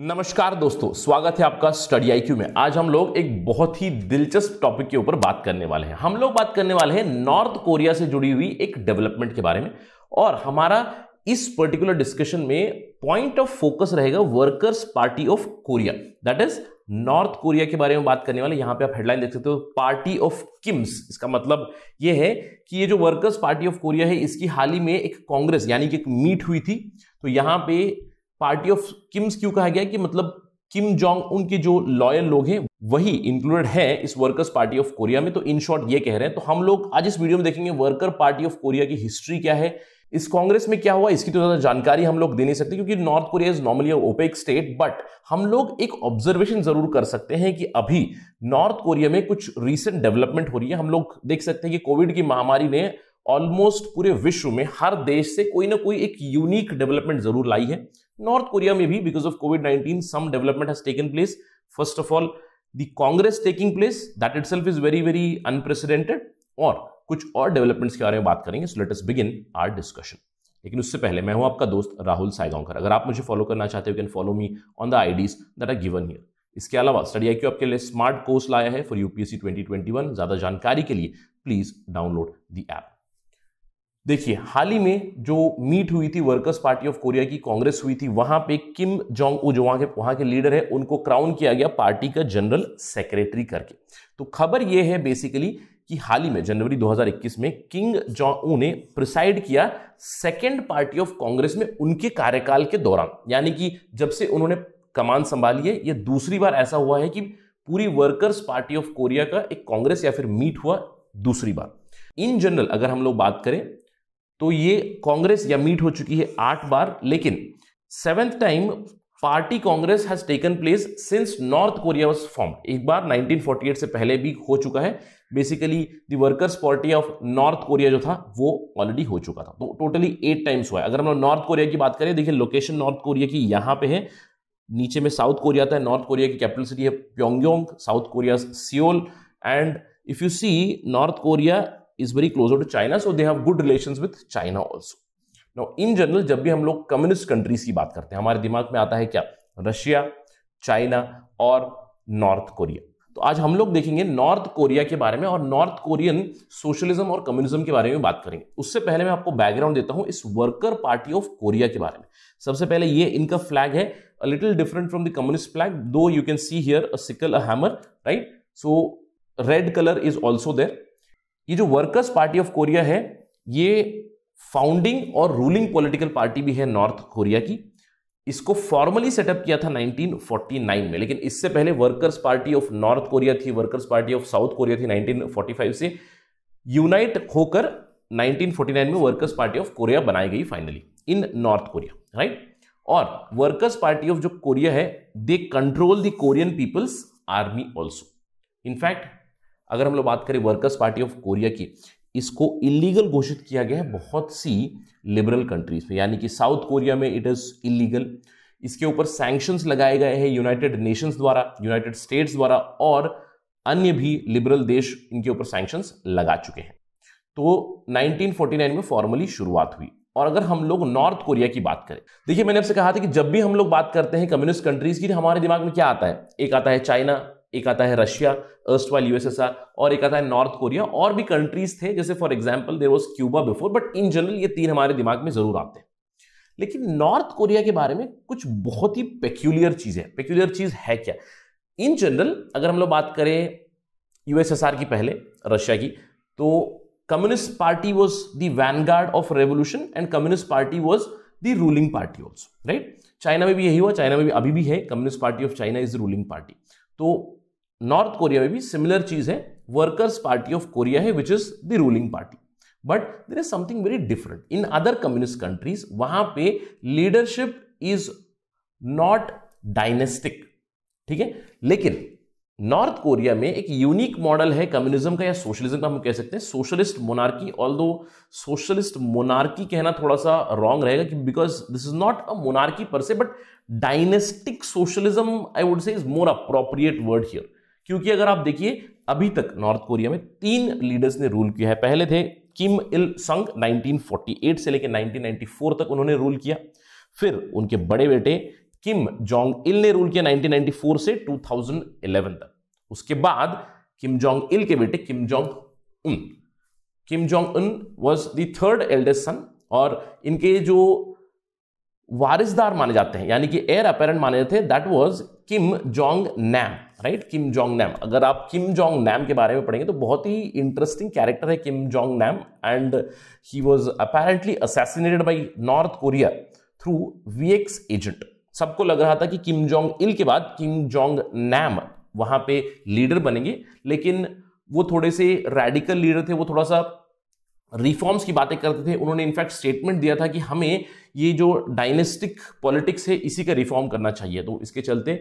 नमस्कार दोस्तों स्वागत है आपका स्टडी आई में आज हम लोग एक बहुत ही दिलचस्प टॉपिक के ऊपर बात करने वाले हैं हम लोग बात करने वाले हैं नॉर्थ कोरिया से जुड़ी हुई एक डेवलपमेंट के बारे में और हमारा इस पर्टिकुलर डिस्कशन में पॉइंट ऑफ फोकस रहेगा workers party of Korea that is North Korea के बारे में बात करने वाले यहां पे आप हेडलाइन देख सकते हो पार्टी ऑफ किम्स इसका मतलब यह है कि ये जो वर्कर्स पार्टी ऑफ कोरिया है इसकी हाल ही में एक कांग्रेस यानी कि एक मीट हुई थी तो यहां पे पार्टी ऑफ किम्स क्यों कहा गया कि मतलब किम जोंग उनके जो लॉयल लोग हैं वही इंक्लूडेड है इस वर्कर्स पार्टी ऑफ कोरिया में तो इन शॉर्ट ये कह रहे हैं तो हम लोग आज इस वीडियो में देखेंगे वर्कर पार्टी ऑफ कोरिया की हिस्ट्री क्या है इस कांग्रेस में क्या हुआ इसकी तो ज्यादा जानकारी हम लोग दे नहीं सकते क्योंकि North Korea is normally opaque state but हम लोग एक ऑब्जर्वेशन जरूर कर सकते हैं कि अभी नॉर्थ कोरिया में कुछ रीसेंट डेवलपमेंट हो रही है हम लोग देख सकते हैं कि कोविड की महामारी ने ऑलमोस्ट पूरे विश्व में हर देश से कोई ना कोई एक यूनिक डेवलपमेंट जरूर लाई है नॉर्थ कोरिया में भी because of Covid nineteen some development has taken place first of all the congress taking place that itself is very very unprecedented और कुछ और डेवलपमेंट्स के बारे में बात करेंगे so let us begin our discussion लेकिन उससे पहले मैं हूं आपका दोस्त राहुल साइगांवकर अगर आप मुझे फॉलो करना चाहते हो can follow me on the IDs that are given here इसके अलावा स्टडी आई आपके लिए स्मार्ट कोर्स लाया है फॉर यूपीएससी 2021 ज़्यादा जानकारी के लिए प्लीज़ डाउनलोड द ऐप देखिए हाल ही में जो मीट हुई थी वर्कर्स पार्टी ऑफ कोरिया की कांग्रेस हुई थी वहां पे किम जोंग जो वहां के वहां के लीडर है उनको क्राउन किया गया पार्टी का जनरल सेक्रेटरी करके तो खबर यह है बेसिकली कि हाल ही में जनवरी 2021 में किंग जोंग ऊ ने प्रिसाइड किया सेकेंड पार्टी ऑफ कांग्रेस में उनके कार्यकाल के दौरान यानी कि जब से उन्होंने कमान संभाली है यह दूसरी बार ऐसा हुआ है कि पूरी वर्कर्स पार्टी ऑफ कोरिया का एक कांग्रेस या फिर मीट हुआ दूसरी बार इन जनरल अगर हम लोग बात करें तो ये कांग्रेस या मीट हो चुकी है आठ बार लेकिन seventh time party congress has taken place since North Korea was form एक बार 1948 से पहले भी हो चुका है basically the workers party of North Korea जो था वो ऑलरेडी हो चुका था तो टोटली एट टाइम्स हुआ है अगर हम लोग नॉर्थ कोरिया की बात करें देखिए लोकेशन नॉर्थ कोरिया की यहाँ पे है नीचे में साउथ कोरिया आता है नॉर्थ कोरिया की कैपिटल सिटी है Pyongyang South Korea Seoul and if you see North Korea is very close to China so they have good relation with China also know in general जब भी हम लोग communist countries की बात करते हैं हमारे दिमाग में आता है क्या रशिया चाइना और नॉर्थ कोरिया तो आज हम लोग देखेंगे नॉर्थ कोरिया के बारे में और नॉर्थ कोरियन सोशलिज्म और कम्युनिज्म के बारे में बात करेंगे उससे पहले मैं आपको बैकग्राउंड देता हूं इस वर्कर पार्टी ऑफ कोरिया के बारे में सबसे पहले ये इनका फ्लैग है a little different from the communist flag though you can see here a sickle a hammer right so red colour is also there ये जो वर्कर्स पार्टी ऑफ कोरिया है ये फाउंडिंग और रूलिंग पॉलिटिकल पार्टी भी है North Korea की इसको formally setup किया था 1949 में लेकिन इससे पहले workers party of North Korea थी workers party of South Korea थी 1945 से यूनाइट होकर 1949 में वर्कर्स पार्टी ऑफ कोरिया बनाई गई finally in North Korea right और वर्कर्स पार्टी ऑफ जो कोरिया है they control the Korean people's army also in fact अगर हम लोग बात करें वर्कर्स पार्टी ऑफ कोरिया की इसको इलीगल घोषित किया गया है बहुत सी लिबरल कंट्रीज में यानी कि साउथ कोरिया में इट इज़ इलीगल इसके ऊपर सैंक्शंस लगाए गए हैं यूनाइटेड नेशंस द्वारा यूनाइटेड स्टेट्स द्वारा और अन्य भी लिबरल देश इनके ऊपर सैंक्शंस लगा चुके हैं तो 1949 में फॉर्मली शुरुआत हुई और अगर हम लोग नॉर्थ कोरिया की बात करें देखिए मैंने आपसे कहा था कि जब भी हम लोग बात करते हैं कम्युनिस्ट कंट्रीज की हमारे दिमाग में क्या आता है एक आता है चाइना एक आता है रशिया अर्स्ट वाल यूएसएसआर और एक आता है नॉर्थ कोरिया और भी कंट्रीज थे जैसे for example there was Cuba before but in general ये तीन हमारे दिमाग में जरूर आते हैं लेकिन नॉर्थ कोरिया के बारे में कुछ बहुत ही पेक्यूलियर चीज़ है पेक्यूलियर चीज़ है क्या इन जनरल अगर हम लोग बात करें यूएसएसआर की पहले रशिया की तो communist party was the vanguard of revolution and communist party was the ruling party also right China में भी यही हुआ चाइना में भी अभी भी है communist party of China is the ruling party तो नॉर्थ कोरिया में भी सिमिलर चीज है वर्कर्स पार्टी ऑफ कोरिया है which is the ruling party but there is something very different in other communist countries वहां पे लीडरशिप इज नॉट डायनेस्टिक ठीक है लेकिन नॉर्थ कोरिया में एक यूनिक मॉडल है कम्युनिज्म का या सोशलिज्म का हम कह सकते हैं socialist monarchy although socialist monarchy कहना थोड़ा सा रॉन्ग रहेगा कि because this is not a monarchy per se but dynastic socialism I would say is more appropriate word here क्योंकि अगर आप देखिए अभी तक नॉर्थ कोरिया में तीन लीडर्स ने रूल किया है पहले थे किम इल संग 1948 से लेकर 1994 तक उन्होंने रूल किया फिर उनके बड़े बेटे किम जोंग इल ने रूल किया 1994 से 2011 तक उसके बाद किम जोंग इल के बेटे Kim Jong Un Kim Jong Un was the third eldest son और इनके जो वारिसदार माने जाते हैं यानी कि एयर अपेरेंट माने जाते हैं that was Kim Jong Nam right Kim Jong Nam अगर आप किम जोंग नैम के बारे में पढ़ेंगे तो बहुत ही इंटरेस्टिंग कैरेक्टर है Kim Jong Nam and he was apparently assassinated by North Korea through VX agent सबको लग रहा था कि किम जोंग इल के बाद किम जोंग नैम वहां पे लीडर बनेंगे लेकिन वो थोड़े से रेडिकल लीडर थे वो थोड़ा सा रिफॉर्म्स की बातें करते थे उन्होंने इनफैक्ट स्टेटमेंट दिया था कि हमें ये जो डायनेस्टिक पॉलिटिक्स है इसी का रिफॉर्म करना चाहिए तो इसके चलते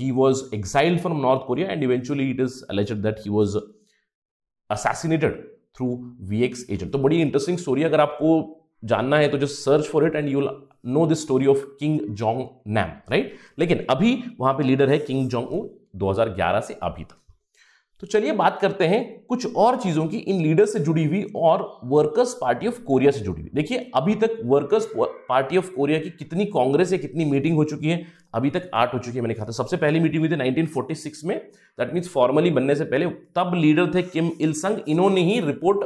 he was exiled from North Korea and eventually it is alleged that he was assassinated through V X agent तो बड़ी इंटरेस्टिंग स्टोरी अगर आपको जानना है तो just search for it and you know this story of king Jong Nam right लेकिन अभी वहां पे लीडर है किंग जोंग हजार 2011 से अभी तक तो चलिए बात करते हैं कुछ और चीजों की इन लीडर्स से जुड़ी हुई और वर्कर्स पार्टी ऑफ कोरिया से जुड़ी हुई देखिए अभी तक वर्कर्स पार्टी ऑफ कोरिया की कितनी कांग्रेस या कितनी मीटिंग हो चुकी है अभी तक आठ हो चुकी है मैंने कहा था सबसे पहली मीटिंग हुई थी 1946 में दैट मीन्स फॉर्मली बनने से पहले तब लीडर थे किम इलसंग इन्होंने ही रिपोर्ट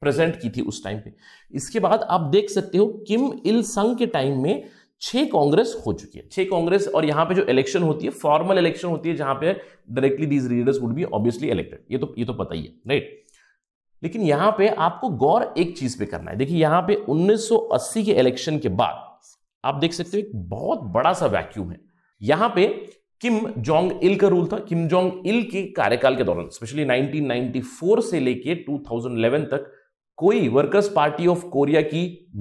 प्रेजेंट की थी उस टाइम पे इसके बाद आप देख सकते हो किम इलसंग के टाइम में छह कांग्रेस हो चुकी है छह कांग्रेस और यहां पे जो इलेक्शन होती है फॉर्मल इलेक्शन होती है जहां पे directly these leaders would be obviously elected ये तो ये तो पता ही है राइट लेकिन यहां पे आपको गौर एक चीज पे करना है देखिए यहां पे 1980 के इलेक्शन के बाद आप देख सकते हो एक बहुत बड़ा सा वैक्यूम है यहां पे किम जोंग इल का रूल था किम जोंग इल के कार्यकाल के दौरान स्पेशली 1994 से लेके 2011 तक कोई वर्कर्स पार्टी ऑफ कोरिया की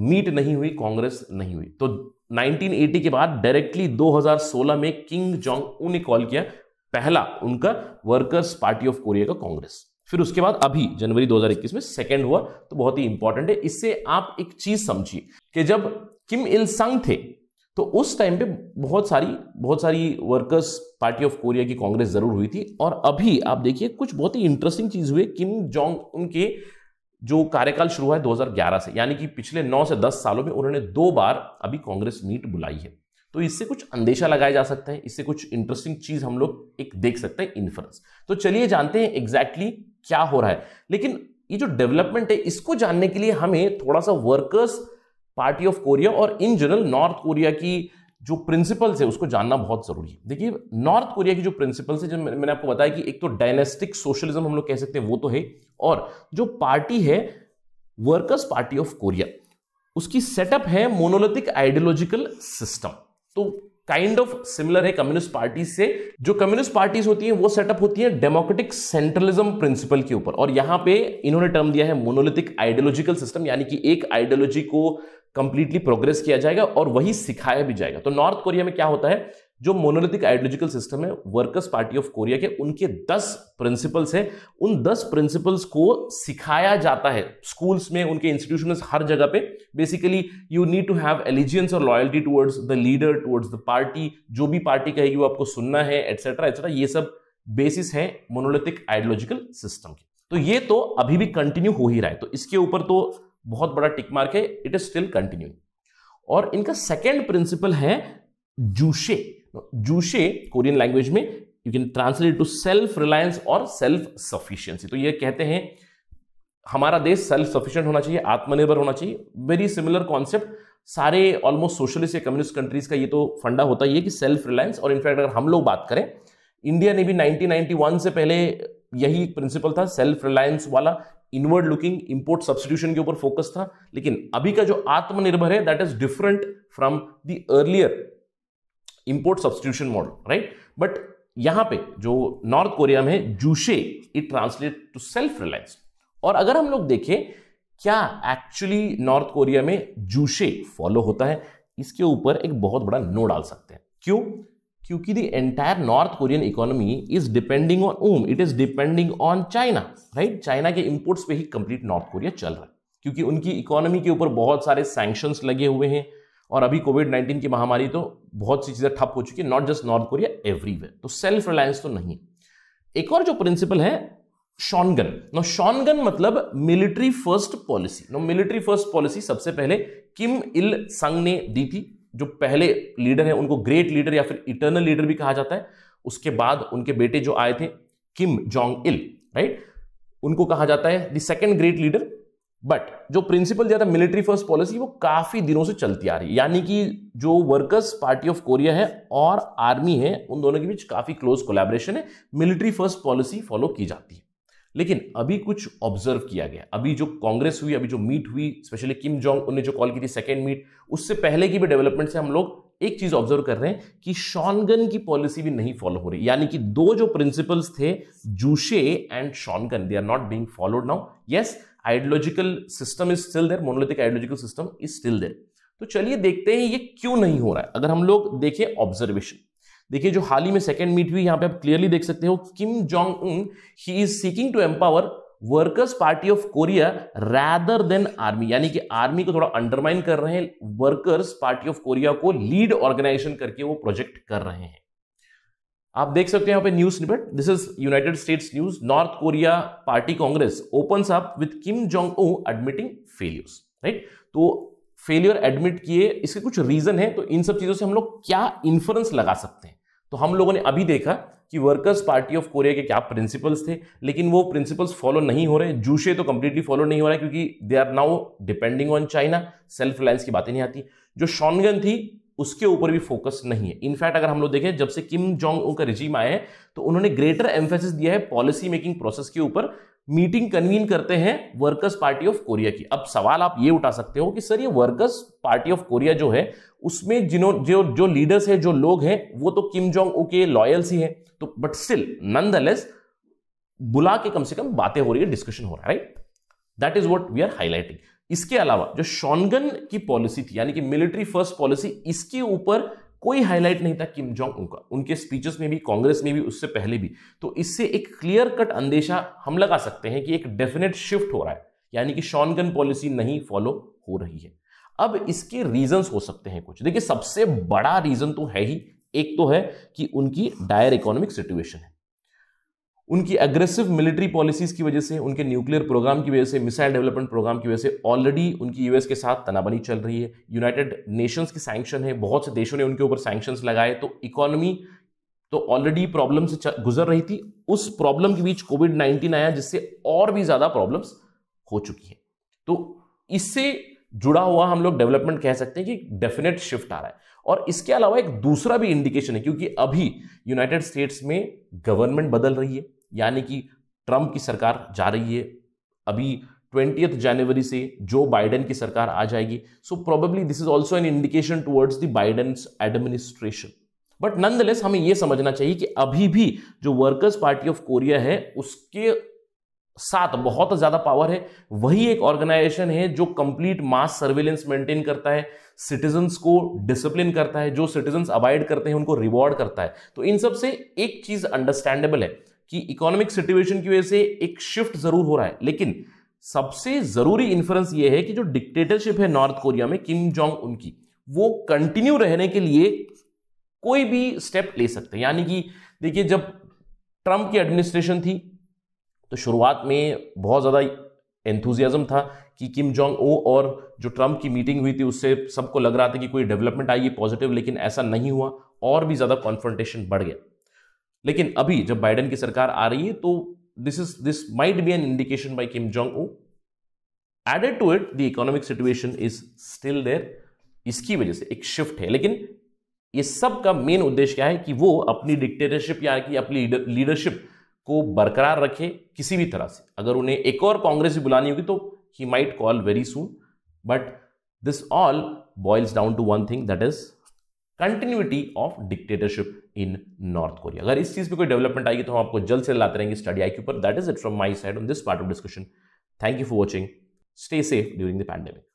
मीट नहीं हुई कांग्रेस नहीं हुई तो 1980 के बाद डायरेक्टली 2016 में किंग जोंग उन ने कॉल किया पहला उनका वर्कर्स पार्टी ऑफ कोरिया का कांग्रेस फिर उसके बाद अभी जनवरी 2021 में सेकेंड हुआ तो बहुत ही इंपॉर्टेंट है इससे आप एक चीज समझिए कि जब किम इल संग थे तो उस टाइम पे बहुत सारी बहुत सारी वर्कर्स पार्टी ऑफ कोरिया की कांग्रेस जरूर हुई थी और अभी आप देखिए कुछ बहुत ही इंटरेस्टिंग चीज हुई किम जोंग उनके जो कार्यकाल शुरू हुआ है 2011 से यानी कि पिछले 9 से 10 सालों में उन्होंने दो बार अभी कांग्रेस मीट बुलाई है तो इससे कुछ अंदेशा लगाया जा सकता है इससे कुछ इंटरेस्टिंग चीज हम लोग एक देख सकते हैं इन्फ्रेंस तो चलिए जानते हैं एग्जैक्टली exactly क्या हो रहा है लेकिन ये जो डेवलपमेंट है इसको जानने के लिए हमें थोड़ा सा वर्कर्स पार्टी ऑफ कोरिया और इन जनरल नॉर्थ कोरिया की जो प्रिंसिपल्स है उसको जानना बहुत ज़रूरी है देखिए नॉर्थ कोरिया की जो प्रिंसिपल्स है जो मैंने आपको बताया कि एक तो डायनेस्टिक सोशलिज्म हम लोग कह सकते हैं वो तो है और जो पार्टी है वर्कर्स पार्टी ऑफ कोरिया उसकी सेटअप है मोनोलिथिक आइडियोलॉजिकल सिस्टम तो काइंड ऑफ सिमिलर है कम्युनिस्ट पार्टी से जो कम्युनिस्ट पार्टीज होती हैं वो सेटअप होती है डेमोक्रेटिक सेंट्रलिज्म प्रिंसिपल के ऊपर और यहां पे इन्होंने टर्म दिया है मोनोलिथिक आइडियोलॉजिकल सिस्टम यानी कि एक आइडियोलॉजी को कंप्लीटली प्रोग्रेस किया जाएगा और वही सिखाया भी जाएगा तो नॉर्थ कोरिया में क्या होता है जो मोनोलिथिक आइडियोलॉजिकल सिस्टम है वर्कर्स पार्टी ऑफ कोरिया के उनके दस प्रिंसिपल्स हैं उन दस प्रिंसिपल्स को सिखाया जाता है स्कूल्स में उनके इंस्टीट्यूशन में हर जगह पे basically you need to have allegiance और loyalty towards the leader towards the party जो भी पार्टी कहेगी वो आपको सुनना है एटसेट्रा एटसेट्रा ये सब बेसिस है मोनोलिथिक आइडियोलॉजिकल सिस्टम के तो ये तो अभी भी कंटिन्यू हो ही रहा है तो इसके ऊपर तो बहुत बड़ा टिक मार्क है इट इज स्टिल कंटिन्यू और इनका सेकेंड प्रिंसिपल है जूशे जूशे कोरियन लैंग्वेज में you can translate to self reliance और सेल्फ सफिशियंसी तो ये कहते हैं हमारा देश सेल्फ सफिशियंट होना चाहिए आत्मनिर्भर होना चाहिए वेरी सिमिलर कॉन्सेप्ट सारे ऑलमोस्ट सोशलिस्ट या कम्युनिस्ट कंट्रीज का ये तो फंडा होता ही है कि सेल्फ रिलायंस और इनफैक्ट अगर हम लोग बात करें इंडिया ने भी 1991 से पहले यही एक प्रिंसिपल था सेल्फ रिलायंस वाला इनवर्ड लुकिंग इंपोर्ट सब्सटीट्यूशन के ऊपर फोकस था लेकिन अभी का जो आत्मनिर्भर है that is different from the earlier import substitution model right but यहां पे जो नॉर्थ कोरिया में Juche it translate to self reliance और अगर हम लोग देखें क्या एक्चुअली नॉर्थ कोरिया में जूशे फॉलो होता है इसके ऊपर एक बहुत बड़ा नो डाल सकते हैं क्यों क्योंकि the entire North Korean economy is depending on um it is depending on China right China के इंपोर्ट्स पे ही कंप्लीट नॉर्थ कोरिया चल रहा है क्योंकि उनकी इकोनॉमी के ऊपर बहुत सारे सैंक्शंस लगे हुए हैं और अभी कोविड नाइन्टीन की महामारी तो बहुत सी चीज़ें ठप हो चुकी है not just North Korea everywhere तो सेल्फ रिलायंस तो नहीं एक और जो प्रिंसिपल है शॉनगन नो शॉनगन मतलब military first policy no military first policy सबसे पहले किम इल संग ने दी थी जो पहले लीडर है उनको ग्रेट लीडर या फिर इटर्नल लीडर भी कहा जाता है उसके बाद उनके बेटे जो आए थे किम जोंग इल राइट उनको कहा जाता है the second great leader but जो प्रिंसिपल दिया था मिलिट्री फर्स्ट पॉलिसी वो काफी दिनों से चलती आ रही है यानी कि जो वर्कर्स पार्टी ऑफ कोरिया है और आर्मी है उन दोनों के बीच काफी क्लोज कोलैबोरेशन है मिलिट्री फर्स्ट पॉलिसी फॉलो की जाती है लेकिन अभी कुछ ऑब्जर्व किया गया अभी जो कांग्रेस हुई अभी जो मीट हुई स्पेशली किम जोंग उन्होंने जो कॉल की थी सेकेंड मीट उससे पहले की भी डेवलपमेंट से हम लोग एक चीज ऑब्जर्व कर रहे हैं कि शॉनगन की पॉलिसी भी नहीं फॉलो हो रही यानी कि दो जो प्रिंसिपल्स थे Juche and Songun they are not being followed now yes ideological system is still there monolithic ideological system is still there तो चलिए देखते हैं ये क्यों नहीं हो रहा है अगर हम लोग देखें ऑब्जर्वेशन देखिए जो हाल ही में सेकेंड मीट हुई यहाँ पे आप क्लियरली देख सकते हो Kim Jong Un he is seeking to empower Workers party of Korea rather than army यानी कि आर्मी को थोड़ा अंडरमाइन कर रहे हैं वर्कर्स पार्टी ऑफ कोरिया को लीड ऑर्गेनाइजेशन करके वो प्रोजेक्ट कर रहे हैं आप देख सकते हैं यहाँ पे news snippet this is United States news North Korea party congress open up with Kim Jong Un admitting failures right तो फेलियर एडमिट किए इसके कुछ रीजन है तो इन सब चीजों से हम लोग क्या इन्फ्लुएंस लगा सकते हैं तो हम लोगों ने अभी देखा कि वर्कर्स पार्टी ऑफ कोरिया के क्या प्रिंसिपल्स थे लेकिन वो प्रिंसिपल्स फॉलो नहीं हो रहे जूशे तो कंप्लीटली फॉलो नहीं हो रहा है क्योंकि they are now depending on China self reliance की बातें नहीं आती जो शॉनगन थी उसके ऊपर भी फोकस नहीं है इनफैक्ट अगर हम लोग देखें जब से किम जोंग ओ का रिजीम आए हैं तो उन्होंने ग्रेटर एम्फेसिस दिया है पॉलिसी मेकिंग प्रोसेस के ऊपर मीटिंग कन्वीन करते हैं वर्कर्स पार्टी ऑफ कोरिया की अब सवाल आप ये उठा सकते हो कि सर ये वर्कर्स पार्टी ऑफ कोरिया जो है उसमें जिन्हों जो जो लीडर्स है जो लोग हैं वो तो किम जोंग ओ के लॉयल्स ही हैं तो but still nonetheless बुला के कम से कम बातें हो रही है डिस्कशन हो रहा है right that is what we are highlighting इसके अलावा जो शॉनगन की पॉलिसी थी यानी कि मिलिट्री फर्स्ट पॉलिसी इसके ऊपर कोई हाईलाइट नहीं था किम जोंग उन का उनके स्पीचेस में भी कांग्रेस में भी उससे पहले भी तो इससे एक क्लियर कट अंदेशा हम लगा सकते हैं कि एक डेफिनेट शिफ्ट हो रहा है यानी कि शॉनगन पॉलिसी नहीं फॉलो हो रही है अब इसके रीजंस हो सकते हैं कुछ देखिए सबसे बड़ा रीजन तो है ही एक तो है कि उनकी डायर इकोनॉमिक सिचुएशन है उनकी एग्रेसिव मिलिट्री पॉलिसीज की वजह से उनके न्यूक्लियर प्रोग्राम की वजह से मिसाइल डेवलपमेंट प्रोग्राम की वजह से ऑलरेडी उनकी यूएस के साथ तनाबनी चल रही है यूनाइटेड नेशंस की सैंक्शन है बहुत से देशों ने उनके ऊपर सैंक्शंस लगाए तो इकोनॉमी तो ऑलरेडी प्रॉब्लम से गुजर रही थी उस प्रॉब्लम के बीच कोविड नाइन्टीन आया जिससे और भी ज़्यादा प्रॉब्लम्स हो चुकी हैं तो इससे जुड़ा हुआ हम लोग डेवलपमेंट कह सकते हैं कि डेफिनेट शिफ्ट आ रहा है और इसके अलावा एक दूसरा भी इंडिकेशन है क्योंकि अभी यूनाइटेड स्टेट्स में गवर्नमेंट बदल रही है यानी कि ट्रंप की सरकार जा रही है अभी ट्वेंटी जनवरी से जो बाइडेन की सरकार आ जाएगी so probably this is also an indication towards the Biden's administration but nonetheless हमें यह समझना चाहिए कि अभी भी जो वर्कर्स पार्टी ऑफ कोरिया है उसके सात बहुत ज्यादा पावर है वही एक ऑर्गेनाइजेशन है जो कंप्लीट मास सर्वेलेंस मेंटेन करता है सिटीजन्स को डिसिप्लिन करता है जो सिटीजन्स अवॉइड करते हैं उनको रिवॉर्ड करता है तो इन सब से एक चीज अंडरस्टैंडेबल है कि इकोनॉमिक सिचुएशन की वजह से एक शिफ्ट जरूर हो रहा है लेकिन सबसे जरूरी इन्फ्लुएंस यह है कि जो डिक्टेटरशिप है नॉर्थ कोरिया में किम जोंग उनकी वो कंटिन्यू रहने के लिए कोई भी स्टेप ले सकते हैं यानी कि देखिए जब ट्रंप की एडमिनिस्ट्रेशन थी तो शुरुआत में बहुत ज़्यादा एंथुजियाज़म था कि किम जोंग ओ और जो ट्रंप की मीटिंग हुई थी उससे सबको लग रहा था कि कोई डेवलपमेंट आई पॉजिटिव लेकिन ऐसा नहीं हुआ और भी ज़्यादा कॉन्फ्रंटेशन बढ़ गया लेकिन अभी जब बाइडन की सरकार आ रही है तो this is this might be an indication by Kim Jong Un added to it the economic situation is still there इसकी वजह से एक शिफ्ट है लेकिन ये सब का मेन उद्देश्य क्या है कि वो अपनी डिक्टेटरशिप या कि अपनी लीडरशिप को बरकरार रखे किसी भी तरह से अगर उन्हें एक और कांग्रेस भी बुलानी होगी तो he might call very soon but this all boils down to one thing that is continuity of dictatorship in North Korea अगर इस चीज पे कोई डेवलपमेंट आएगी तो हम आपको जल्द से लाते रहेंगे स्टडी आई के ऊपर that is it from my side on this part of discussion thank you for watching stay safe during the pandemic